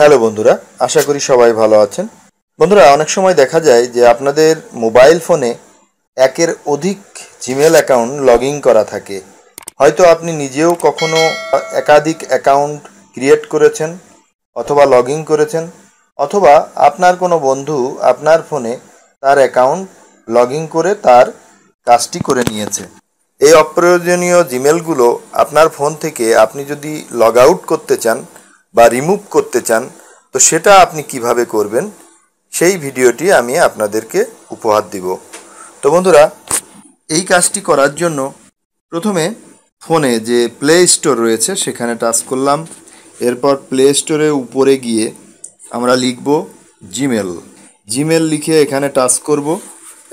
hello বন্ধুরা আশা করি সবাই ভালো আছেন বন্ধুরা অনেক সময় দেখা যায় যে আপনাদের মোবাইল ফোনে একের অধিক জিমেল অ্যাকাউন্ট লগ করা থাকে হয়তো আপনি নিজেও কখনো একাধিক অ্যাকাউন্ট ক্রিয়েট করেছেন অথবা লগ করেছেন অথবা আপনার কোনো বন্ধু আপনার ফোনে তার অ্যাকাউন্ট লগ করে তার কাজটি করে নিয়েছে এই অপ্রয়োজনীয় জিমেলগুলো আপনার ফোন থেকে আপনি যদি লগ আউট করতে চান বা রিমুভ করতে চান তো সেটা আপনি কিভাবে করবেন সেই ভিডিওটি আমি আপনাদেরকে উপহার দিব তো বন্ধুরা এই কাজটি করার জন্য প্রথমে ফোনে যে প্লে স্টোর রয়েছে সেখানে টাচ করলাম এরপর প্লে স্টোরে উপরে গিয়ে আমরা লিখব জিমেল জিমেল লিখে এখানে টাচ করব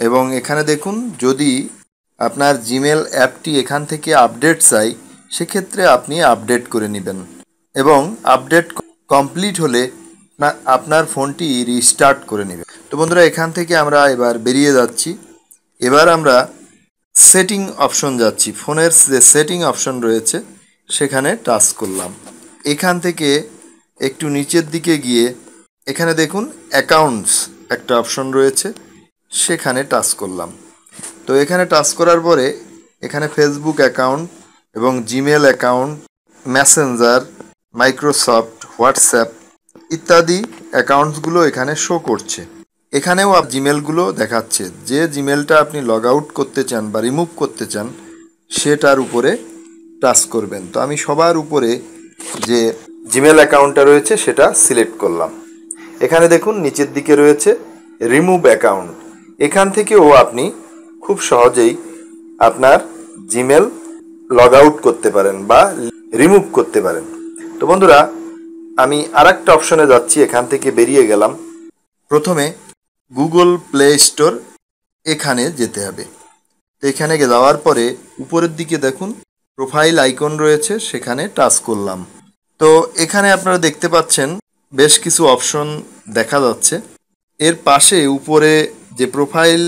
এবং এখানে দেখুন যদি আপনার জিমেল অ্যাপটি এখান থেকে আপডেট চাই সেক্ষেত্রে আপনি আপডেট করে নেবেন এবং আপডেট কমপ্লিট হলে আপনার ফোনটি রিস্টার্ট করে নেবে তো বন্ধুরা এখান থেকে আমরা এবার বেরিয়ে যাচ্ছি এবার আমরা সেটিং অপশন যাচ্ছি ফোনের যে সেটিং অপশন রয়েছে সেখানে টাচ করলাম এখান থেকে একটু নিচের দিকে গিয়ে এখানে দেখুন অ্যাকাউন্টস একটা অপশন রয়েছে সেখানে টাচ করলাম তো এখানে টাচ করার পরে এখানে ফেসবুক অ্যাকাউন্ট এবং Gmail account Messenger Microsoft WhatsApp ইত্যাদি অ্যাকাউন্টসগুলো এখানে শো করছে এখানেও আপ জিমেলগুলো দেখাচ্ছে যে জিমেলটা আপনি লগ আউট করতে চান বা রিমুভ করতে চান সেটার উপরে টাচ করবেন তো আমি সবার উপরে যে জিমেল অ্যাকাউন্টটা রয়েছে সেটা সিলেক্ট করলাম এখানে দেখুন নিচের দিকে রয়েছে রিমুভ অ্যাকাউন্ট এখান থেকেও আপনি খুব সহজেই আপনার জিমেল লগ আউট করতে পারেন বা রিমুভ করতে পারেন তো বন্ধুরা আমি আর একটা অপশনে যাচ্ছি এখান থেকে বেরিয়ে গেলাম প্রথমে গুগল প্লে স্টোর এখানে যেতে হবে তো এখানে যাওয়ার পরে উপরের দিকে দেখুন প্রোফাইল আইকন রয়েছে সেখানে টাচ করলাম তো এখানে আপনারা দেখতে পাচ্ছেন বেশ কিছু অপশন দেখা যাচ্ছে এর পাশে উপরে যে প্রোফাইল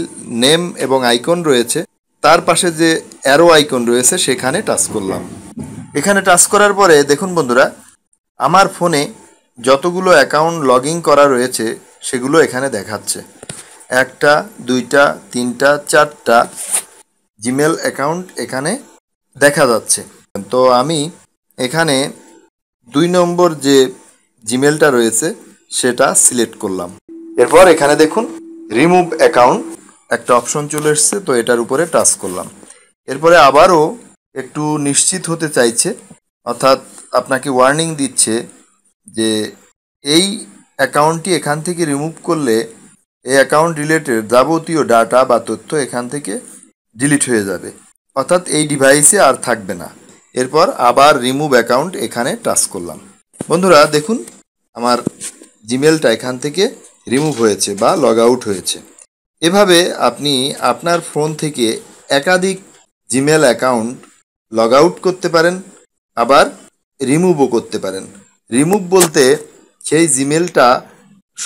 নেম এবং আইকন রয়েছে তার পাশে যে অ্যারো আইকন রয়েছে সেখানে টাচ করলাম এখানে টাচ করার পরে দেখুন বন্ধুরা আমার ফোনে যতগুলো অ্যাকাউন্ট লগ করা রয়েছে সেগুলো এখানে দেখাচ্ছে একটা দুইটা তিনটা চারটা জিমেল অ্যাকাউন্ট এখানে দেখা যাচ্ছে তো আমি এখানে দুই নম্বর যে জিমেলটা রয়েছে সেটা সিলেক্ট করলাম এরপর এখানে দেখুন রিমুভ অ্যাকাউন্ট একটা অপশন চলে এসছে তো এটার উপরে টাচ করলাম এরপরে আবারও একটু নিশ্চিত হতে চাইছে অর্থাৎ আপনাকে ওয়ার্নিং দিচ্ছে যে এই অ্যাকাউন্টটি এখান থেকে রিমুভ করলে এই অ্যাকাউন্ট রিলেটেড যাবতীয় ডাটা বা তথ্য এখান থেকে ডিলিট হয়ে যাবে অর্থাৎ এই ডিভাইসে আর থাকবে না এরপর আবার রিমুভ অ্যাকাউন্ট এখানে টাচ করলাম বন্ধুরা দেখুন আমার জিমেলটা এখান থেকে রিমুভ হয়েছে বা লগ আউট হয়েছে এভাবে আপনি আপনার ফোন থেকে একাধিক জিমেল অ্যাকাউন্ট লগ আউট করতে পারেন আবার রিমুভও করতে পারেন রিমুভ বলতে সেই জিমেলটা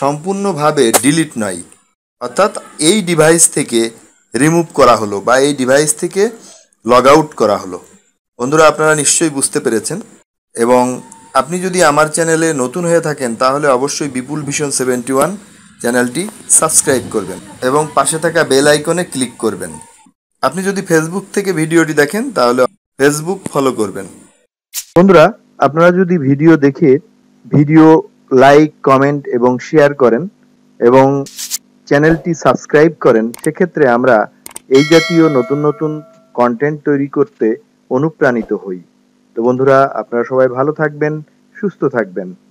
সম্পূর্ণভাবে ডিলিট নয় অর্থাৎ এই ডিভাইস থেকে রিমুভ করা হলো বা এই ডিভাইস থেকে লগ আউট করা হলো বন্ধুরা আপনারা নিশ্চয়ই বুঝতে পেরেছেন এবং আপনি যদি আমার চ্যানেলে নতুন হয়ে থাকেন তাহলে অবশ্যই বিপুল ভিশন সেভেন্টি ওয়ান চ্যানেলটি সাবস্ক্রাইব করবেন এবং পাশে থাকা বেল আইকনে ক্লিক করবেন আপনি যদি ফেসবুক থেকে ভিডিওটি দেখেন তাহলে ফেসবুক ফলো করবেন বন্ধুরা আপনারা যদি ভিডিও দেখে ভিডিও লাইক কমেন্ট এবং শেয়ার করেন এবং চ্যানেলটি সাবস্ক্রাইব করেন সেক্ষেত্রে আমরা এই জাতীয় নতুন নতুন কন্টেন্ট তৈরি করতে অনুপ্রাণিত হই তো বন্ধুরা আপনারা সবাই ভালো থাকবেন সুস্থ থাকবেন